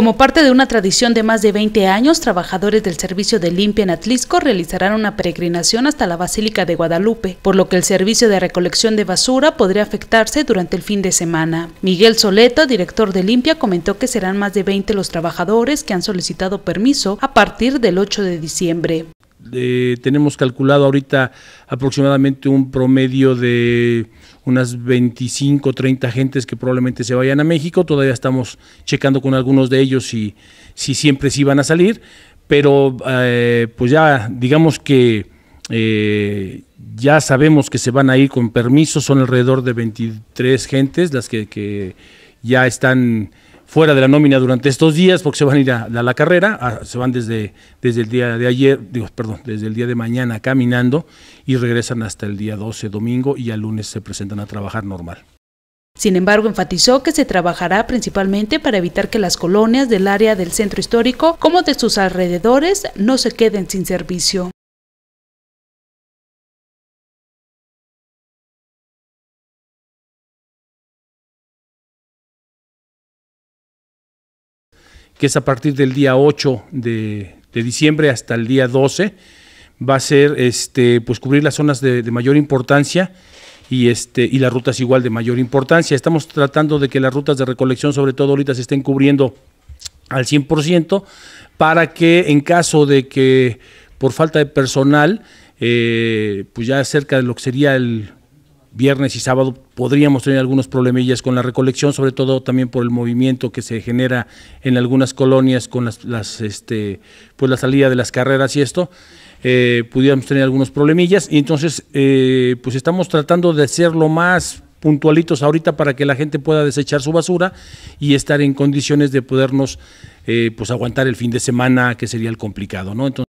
Como parte de una tradición de más de 20 años, trabajadores del servicio de limpia en Atlisco realizarán una peregrinación hasta la Basílica de Guadalupe, por lo que el servicio de recolección de basura podría afectarse durante el fin de semana. Miguel Soleta, director de limpia, comentó que serán más de 20 los trabajadores que han solicitado permiso a partir del 8 de diciembre tenemos calculado ahorita aproximadamente un promedio de unas 25, 30 gentes que probablemente se vayan a México. Todavía estamos checando con algunos de ellos si, si siempre sí van a salir, pero eh, pues ya digamos que eh, ya sabemos que se van a ir con permiso. Son alrededor de 23 gentes las que ya están fuera de la nómina durante estos días porque se van a ir a, la carrera, se van desde, desde el día de ayer, digo, perdón, desde el día de mañana caminando y regresan hasta el día 12, domingo, y al lunes se presentan a trabajar normal. Sin embargo, enfatizó que se trabajará principalmente para evitar que las colonias del área del centro histórico como de sus alrededores no se queden sin servicio. que es a partir del día 8 de, diciembre hasta el día 12, va a ser este, pues cubrir las zonas de, mayor importancia y, este, y las rutas igual de mayor importancia. Estamos tratando de que las rutas de recolección, sobre todo ahorita, se estén cubriendo al 100% para que en caso de que por falta de personal, eh, pues ya cerca de lo que sería el viernes y sábado podríamos tener algunos problemillas con la recolección, sobre todo también por el movimiento que se genera en algunas colonias con las, este, pues la salida de las carreras y esto, eh, pudiéramos tener algunos problemillas y entonces eh, pues estamos tratando de hacerlo más puntualitos ahorita para que la gente pueda desechar su basura y estar en condiciones de podernos eh, pues aguantar el fin de semana que sería el complicado, ¿no? Entonces,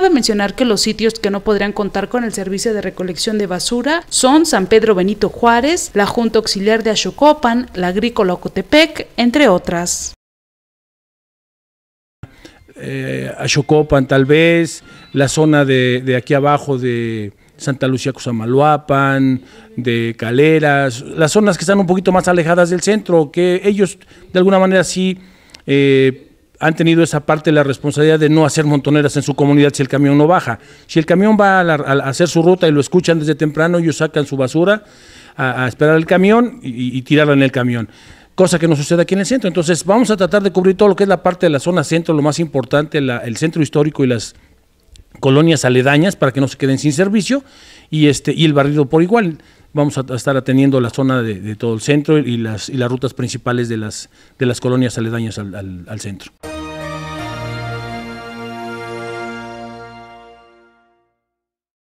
Cabe mencionar que los sitios que no podrían contar con el servicio de recolección de basura son San Pedro Benito Juárez, la Junta Auxiliar de Axocopan, la Agrícola Ocotepec, entre otras. Eh, tal vez, la zona de, aquí abajo de, Santa Lucía Cusamaluapan, de Caleras, las zonas que están un poquito más alejadas del centro, que ellos de alguna manera sí eh, han tenido esa parte la responsabilidad de no hacer montoneras en su comunidad si el camión no baja. Si el camión va a, hacer su ruta y lo escuchan desde temprano, ellos sacan su basura a, esperar el camión y, tirarla en el camión. Cosa que no sucede aquí en el centro. Entonces vamos a tratar de cubrir todo lo que es la parte de la zona centro, lo más importante, el centro histórico y las colonias aledañas para que no se queden sin servicio y, este, y el barrido por igual vamos a estar atendiendo la zona de, todo el centro y las, y las rutas principales de las, de las colonias aledañas al centro.